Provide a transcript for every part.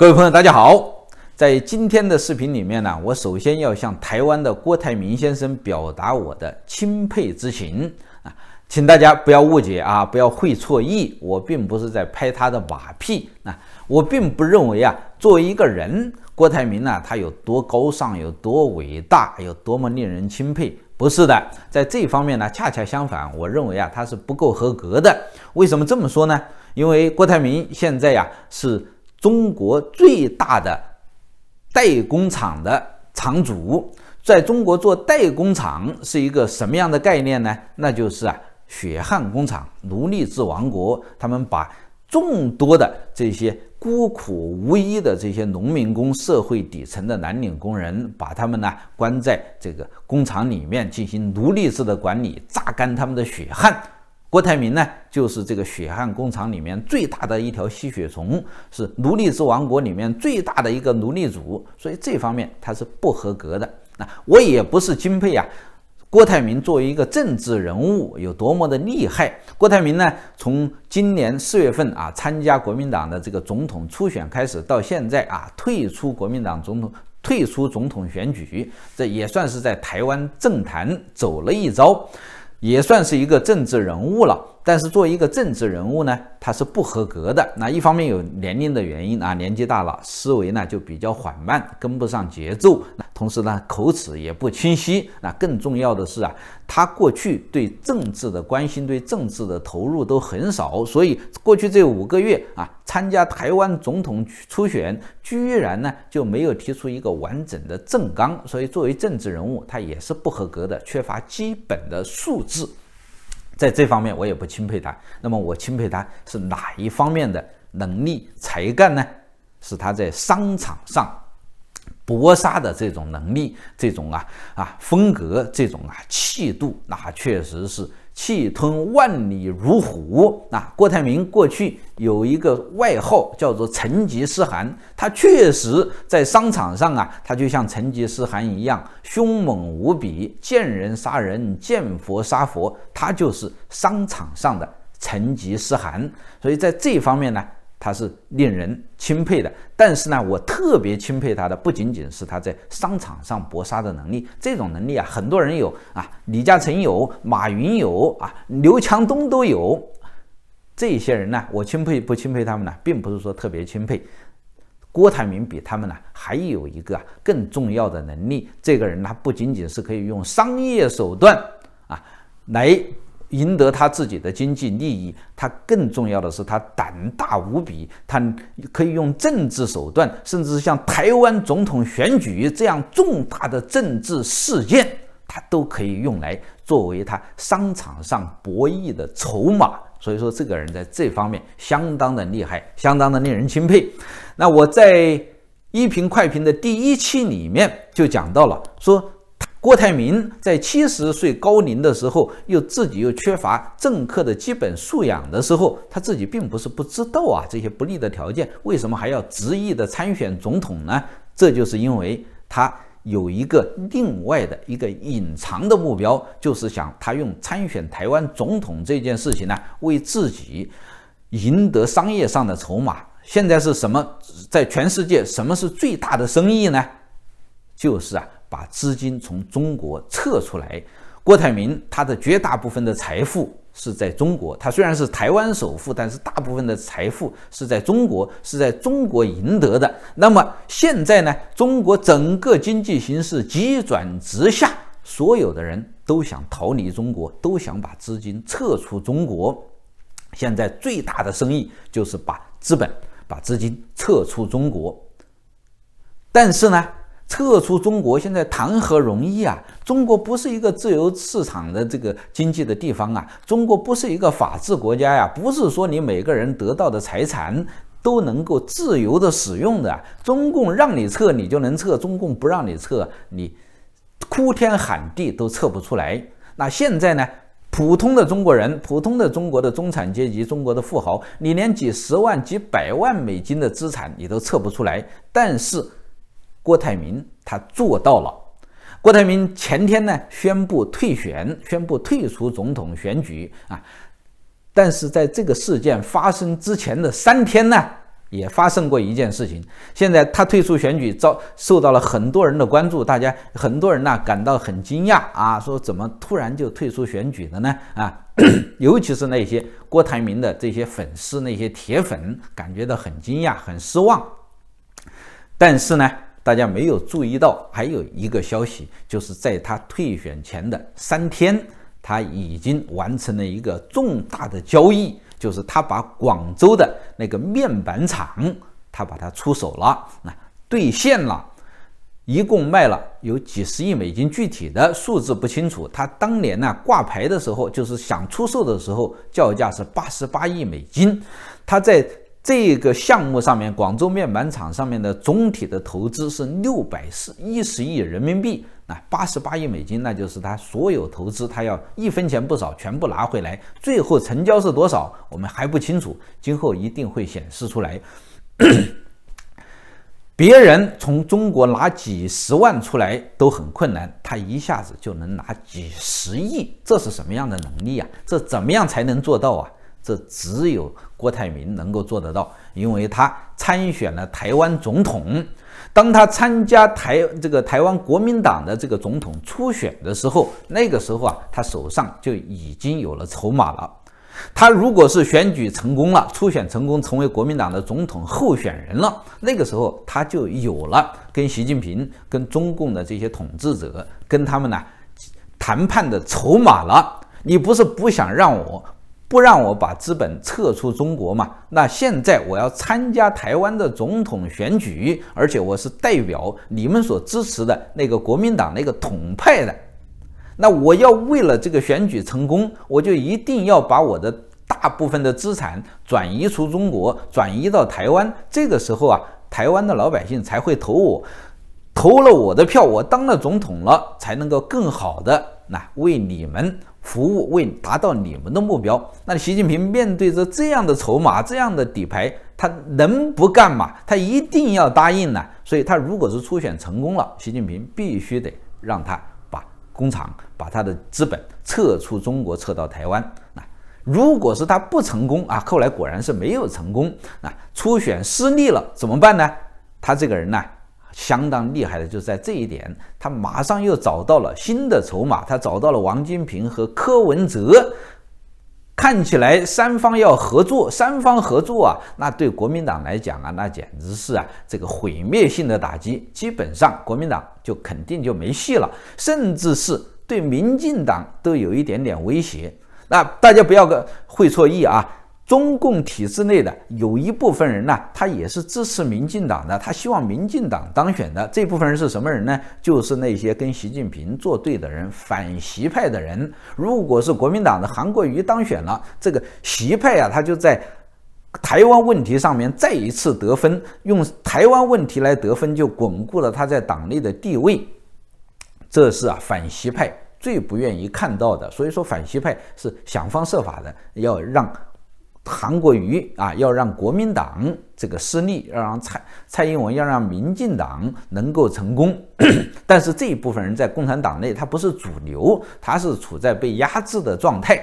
各位朋友，大家好！在今天的视频里面呢，我首先要向台湾的郭台铭先生表达我的钦佩之情啊，请大家不要误解啊，不要会错意，我并不是在拍他的马屁啊，我并不认为啊，作为一个人，郭台铭呢，他有多高尚、有多伟大、有多么令人钦佩，不是的，在这方面呢，恰恰相反，我认为啊，他是不够合格的。为什么这么说呢？因为郭台铭现在呀是。中国最大的代工厂的厂主，在中国做代工厂是一个什么样的概念呢？那就是啊，血汗工厂、奴隶制王国。他们把众多的这些孤苦无依的这些农民工、社会底层的蓝领工人，把他们呢关在这个工厂里面进行奴隶制的管理，榨干他们的血汗。郭台铭呢，就是这个血汗工厂里面最大的一条吸血虫，是奴隶之王国里面最大的一个奴隶主，所以这方面他是不合格的。那我也不是钦佩啊，郭台铭作为一个政治人物有多么的厉害。郭台铭呢，从今年四月份啊参加国民党的这个总统初选开始，到现在啊退出国民党总统，退出总统选举，这也算是在台湾政坛走了一遭。也算是一个政治人物了。但是作为一个政治人物呢，他是不合格的。那一方面有年龄的原因啊，年纪大了，思维呢就比较缓慢，跟不上节奏。那同时呢，口齿也不清晰。那更重要的是啊，他过去对政治的关心、对政治的投入都很少，所以过去这五个月啊，参加台湾总统初选，居然呢就没有提出一个完整的政纲。所以作为政治人物，他也是不合格的，缺乏基本的素质。在这方面，我也不钦佩他。那么，我钦佩他是哪一方面的能力才干呢？是他在商场上搏杀的这种能力，这种啊啊风格，这种啊气度，那确实是。气吞万里如虎啊！郭台铭过去有一个外号叫做成吉思汗，他确实在商场上啊，他就像成吉思汗一样凶猛无比，见人杀人，见佛杀佛，他就是商场上的成吉思汗。所以在这方面呢。他是令人钦佩的，但是呢，我特别钦佩他的不仅仅是他在商场上搏杀的能力，这种能力啊，很多人有啊，李嘉诚有，马云有啊，刘强东都有。这些人呢，我钦佩不钦佩他们呢，并不是说特别钦佩。郭台铭比他们呢，还有一个更重要的能力，这个人他不仅仅是可以用商业手段啊来。赢得他自己的经济利益，他更重要的是，他胆大无比，他可以用政治手段，甚至像台湾总统选举这样重大的政治事件，他都可以用来作为他商场上博弈的筹码。所以说，这个人在这方面相当的厉害，相当的令人钦佩。那我在一评快评的第一期里面就讲到了，说。郭台铭在七十岁高龄的时候，又自己又缺乏政客的基本素养的时候，他自己并不是不知道啊这些不利的条件，为什么还要执意的参选总统呢？这就是因为他有一个另外的一个隐藏的目标，就是想他用参选台湾总统这件事情呢，为自己赢得商业上的筹码。现在是什么？在全世界，什么是最大的生意呢？就是啊。把资金从中国撤出来。郭台铭他的绝大部分的财富是在中国，他虽然是台湾首富，但是大部分的财富是在中国，是在中国赢得的。那么现在呢？中国整个经济形势急转直下，所有的人都想逃离中国，都想把资金撤出中国。现在最大的生意就是把资本、把资金撤出中国。但是呢？撤出中国现在谈何容易啊！中国不是一个自由市场的这个经济的地方啊！中国不是一个法治国家呀！不是说你每个人得到的财产都能够自由的使用的。中共让你撤你就能撤，中共不让你撤你哭天喊地都撤不出来。那现在呢？普通的中国人，普通的中国的中产阶级，中国的富豪，你连几十万、几百万美金的资产你都撤不出来，但是。郭台铭他做到了。郭台铭前天呢宣布退选，宣布退出总统选举啊。但是在这个事件发生之前的三天呢，也发生过一件事情。现在他退出选举遭受到了很多人的关注，大家很多人呢感到很惊讶啊，说怎么突然就退出选举了呢？啊，尤其是那些郭台铭的这些粉丝，那些铁粉感觉到很惊讶、很失望。但是呢。大家没有注意到，还有一个消息，就是在他退选前的三天，他已经完成了一个重大的交易，就是他把广州的那个面板厂，他把它出手了，那兑现了，一共卖了有几十亿美金，具体的数字不清楚。他当年呢挂牌的时候，就是想出售的时候，叫价是八十八亿美金，他在。这个项目上面，广州面板厂上面的总体的投资是六百四一十亿人民币，那八十八亿美金，那就是他所有投资，他要一分钱不少全部拿回来。最后成交是多少，我们还不清楚，今后一定会显示出来。别人从中国拿几十万出来都很困难，他一下子就能拿几十亿，这是什么样的能力啊？这怎么样才能做到啊？这只有郭台铭能够做得到，因为他参选了台湾总统。当他参加台这个台湾国民党的这个总统初选的时候，那个时候啊，他手上就已经有了筹码了。他如果是选举成功了，初选成功，成为国民党的总统候选人了，那个时候他就有了跟习近平、跟中共的这些统治者、跟他们呢谈判的筹码了。你不是不想让我？不让我把资本撤出中国嘛？那现在我要参加台湾的总统选举，而且我是代表你们所支持的那个国民党那个统派的。那我要为了这个选举成功，我就一定要把我的大部分的资产转移出中国，转移到台湾。这个时候啊，台湾的老百姓才会投我，投了我的票，我当了总统了，才能够更好的那为你们。服务为达到你们的目标，那习近平面对着这样的筹码、这样的底牌，他能不干吗？他一定要答应呢。所以他如果是初选成功了，习近平必须得让他把工厂、把他的资本撤出中国，撤到台湾。那如果是他不成功啊，后来果然是没有成功啊，初选失利了怎么办呢？他这个人呢？相当厉害的就在这一点，他马上又找到了新的筹码，他找到了王金平和柯文哲，看起来三方要合作，三方合作啊，那对国民党来讲啊，那简直是啊这个毁灭性的打击，基本上国民党就肯定就没戏了，甚至是对民进党都有一点点威胁，那大家不要个会错意啊。中共体制内的有一部分人呢，他也是支持民进党的，他希望民进党当选的这部分人是什么人呢？就是那些跟习近平作对的人，反习派的人。如果是国民党的韩国瑜当选了，这个习派啊，他就在台湾问题上面再一次得分，用台湾问题来得分，就巩固了他在党内的地位。这是啊，反习派最不愿意看到的，所以说反习派是想方设法的要让。韩国瑜啊，要让国民党这个失利，要让蔡蔡英文，要让民进党能够成功。但是这一部分人在共产党内，他不是主流，他是处在被压制的状态。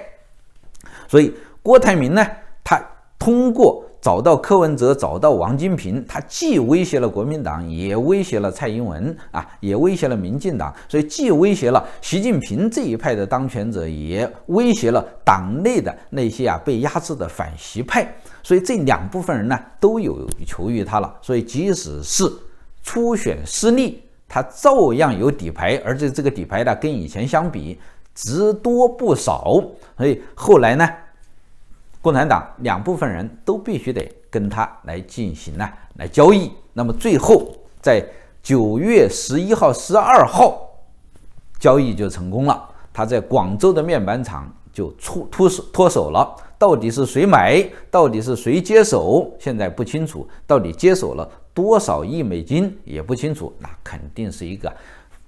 所以郭台铭呢，他通过。找到柯文哲，找到王金平，他既威胁了国民党，也威胁了蔡英文啊，也威胁了民进党，所以既威胁了习近平这一派的当权者，也威胁了党内的那些啊被压制的反习派，所以这两部分人呢都有求于他了，所以即使是初选失利，他照样有底牌，而且这个底牌呢跟以前相比值多不少，所以后来呢。共产党两部分人都必须得跟他来进行呢，来交易。那么最后在九月十一号、十二号，交易就成功了。他在广州的面板厂就出脱手脱手了。到底是谁买？到底是谁接手？现在不清楚。到底接手了多少亿美金也不清楚。那肯定是一个。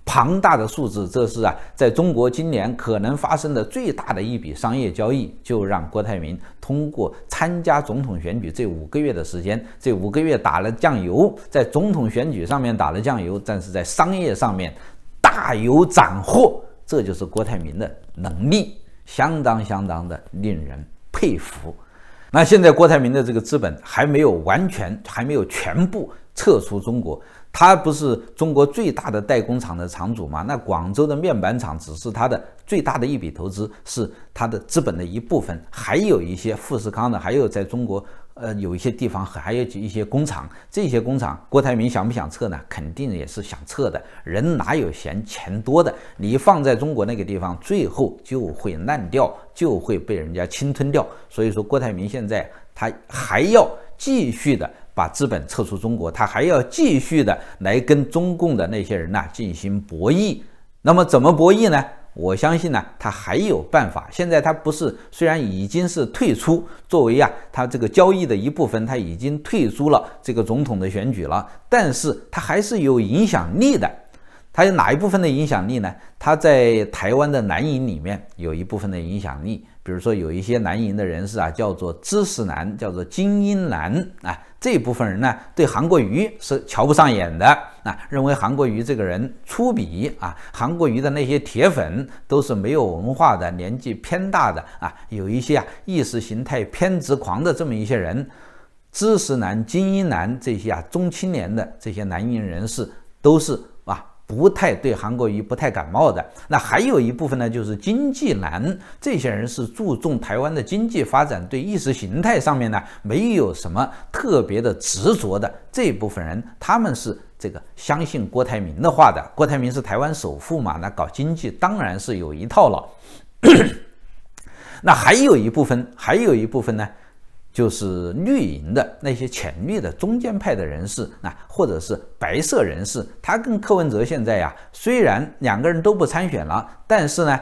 庞大的数字，这是啊，在中国今年可能发生的最大的一笔商业交易，就让郭台铭通过参加总统选举这五个月的时间，这五个月打了酱油，在总统选举上面打了酱油，但是在商业上面大有斩获，这就是郭台铭的能力，相当相当的令人佩服。那现在郭台铭的这个资本还没有完全，还没有全部。撤出中国，他不是中国最大的代工厂的厂主吗？那广州的面板厂只是他的最大的一笔投资，是他的资本的一部分。还有一些富士康的，还有在中国呃有一些地方还有一些工厂，这些工厂郭台铭想不想撤呢？肯定也是想撤的。人哪有嫌钱多的？你放在中国那个地方，最后就会烂掉，就会被人家侵吞掉。所以说，郭台铭现在他还要继续的。把资本撤出中国，他还要继续的来跟中共的那些人呢进行博弈。那么怎么博弈呢？我相信呢，他还有办法。现在他不是虽然已经是退出作为呀，他这个交易的一部分，他已经退出了这个总统的选举了，但是他还是有影响力的。他有哪一部分的影响力呢？他在台湾的蓝营里面有一部分的影响力，比如说有一些蓝营的人士啊，叫做知识蓝，叫做精英蓝啊。这部分人呢，对韩国瑜是瞧不上眼的啊，认为韩国瑜这个人粗鄙啊，韩国瑜的那些铁粉都是没有文化的，年纪偏大的啊，有一些啊意识形态偏执狂的这么一些人，知识男、精英男这些啊中青年的这些男性人士都是。不太对韩国瑜不太感冒的，那还有一部分呢，就是经济难，这些人是注重台湾的经济发展，对意识形态上面呢没有什么特别的执着的这部分人，他们是这个相信郭台铭的话的。郭台铭是台湾首富嘛，那搞经济当然是有一套了。那还有一部分，还有一部分呢。就是绿营的那些浅绿的中间派的人士啊，或者是白色人士，他跟柯文哲现在呀，虽然两个人都不参选了，但是呢，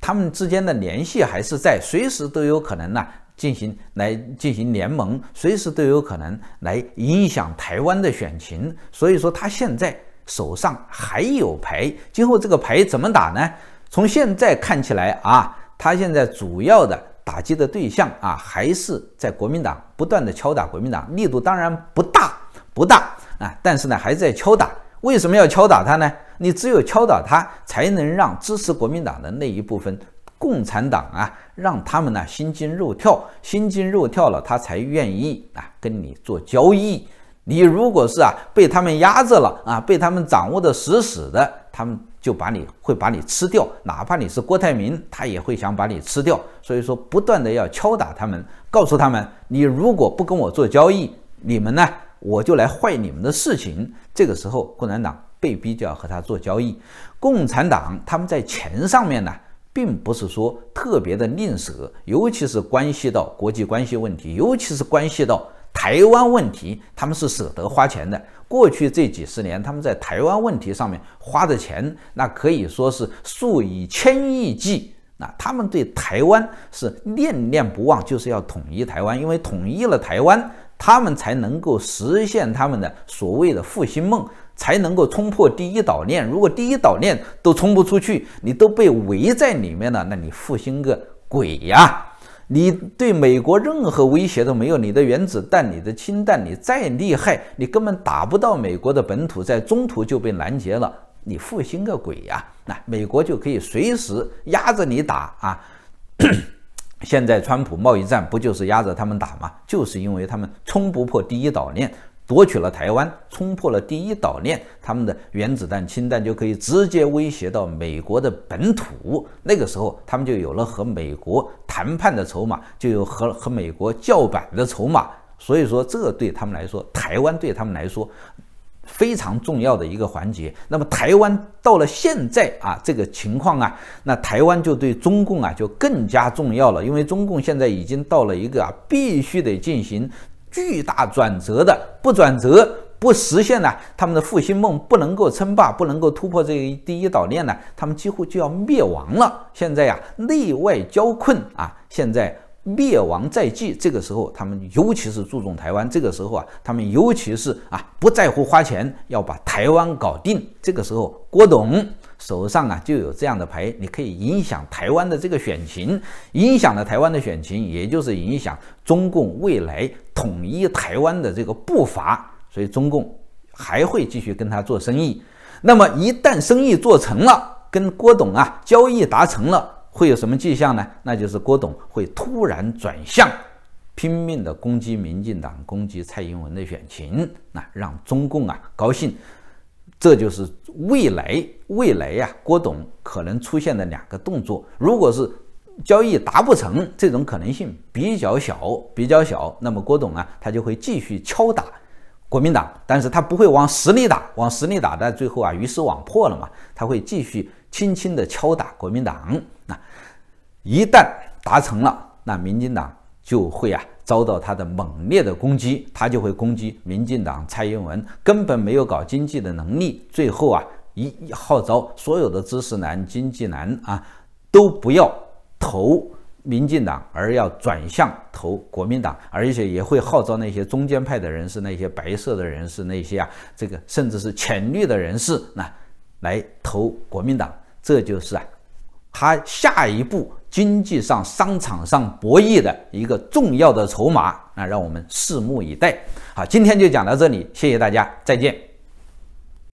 他们之间的联系还是在，随时都有可能呢进行来进行联盟，随时都有可能来影响台湾的选情。所以说他现在手上还有牌，今后这个牌怎么打呢？从现在看起来啊，他现在主要的。打击的对象啊，还是在国民党，不断的敲打国民党，力度当然不大，不大啊，但是呢，还在敲打。为什么要敲打他呢？你只有敲打他，才能让支持国民党的那一部分共产党啊，让他们呢心惊肉跳，心惊肉跳了，他才愿意啊跟你做交易。你如果是啊被他们压着了啊，被他们掌握的死死的，他们。就把你会把你吃掉，哪怕你是郭泰铭，他也会想把你吃掉。所以说，不断的要敲打他们，告诉他们，你如果不跟我做交易，你们呢，我就来坏你们的事情。这个时候，共产党被逼就要和他做交易。共产党他们在钱上面呢，并不是说特别的吝啬，尤其是关系到国际关系问题，尤其是关系到。台湾问题，他们是舍得花钱的。过去这几十年，他们在台湾问题上面花的钱，那可以说是数以千亿计。那他们对台湾是念念不忘，就是要统一台湾，因为统一了台湾，他们才能够实现他们的所谓的复兴梦，才能够冲破第一岛链。如果第一岛链都冲不出去，你都被围在里面了，那你复兴个鬼呀！你对美国任何威胁都没有，你的原子弹、你的氢弹，你再厉害，你根本打不到美国的本土，在中途就被拦截了。你复兴个鬼呀？那美国就可以随时压着你打啊！现在川普贸易战不就是压着他们打吗？就是因为他们冲不破第一岛链。夺取了台湾，冲破了第一岛链，他们的原子弹、氢弹就可以直接威胁到美国的本土。那个时候，他们就有了和美国谈判的筹码，就有和和美国叫板的筹码。所以说，这对他们来说，台湾对他们来说非常重要的一个环节。那么，台湾到了现在啊，这个情况啊，那台湾就对中共啊就更加重要了，因为中共现在已经到了一个啊，必须得进行。巨大转折的，不转折不实现呢，他们的复兴梦不能够称霸，不能够突破这第一岛链呢，他们几乎就要灭亡了。现在呀，内外交困啊，现在灭亡在即。这个时候，他们尤其是注重台湾。这个时候啊，他们尤其是啊，不在乎花钱要把台湾搞定。这个时候，郭董。手上啊就有这样的牌，你可以影响台湾的这个选情，影响了台湾的选情，也就是影响中共未来统一台湾的这个步伐。所以中共还会继续跟他做生意。那么一旦生意做成了，跟郭董啊交易达成了，会有什么迹象呢？那就是郭董会突然转向，拼命的攻击民进党，攻击蔡英文的选情，那让中共啊高兴。这就是。未来，未来呀，郭董可能出现的两个动作，如果是交易达不成，这种可能性比较小，比较小。那么郭董呢，他就会继续敲打国民党，但是他不会往死里打，往死里打，但最后啊，鱼死网破了嘛，他会继续轻轻的敲打国民党。那一旦达成了，那民进党就会啊。遭到他的猛烈的攻击，他就会攻击民进党、蔡英文，根本没有搞经济的能力。最后啊，一一号召所有的知识男、经济男啊，都不要投民进党，而要转向投国民党，而且也会号召那些中间派的人士、那些白色的人士、那些啊，这个甚至是浅绿的人士，那来投国民党。这就是啊。他下一步经济上、商场上博弈的一个重要的筹码，那让我们拭目以待。好，今天就讲到这里，谢谢大家，再见。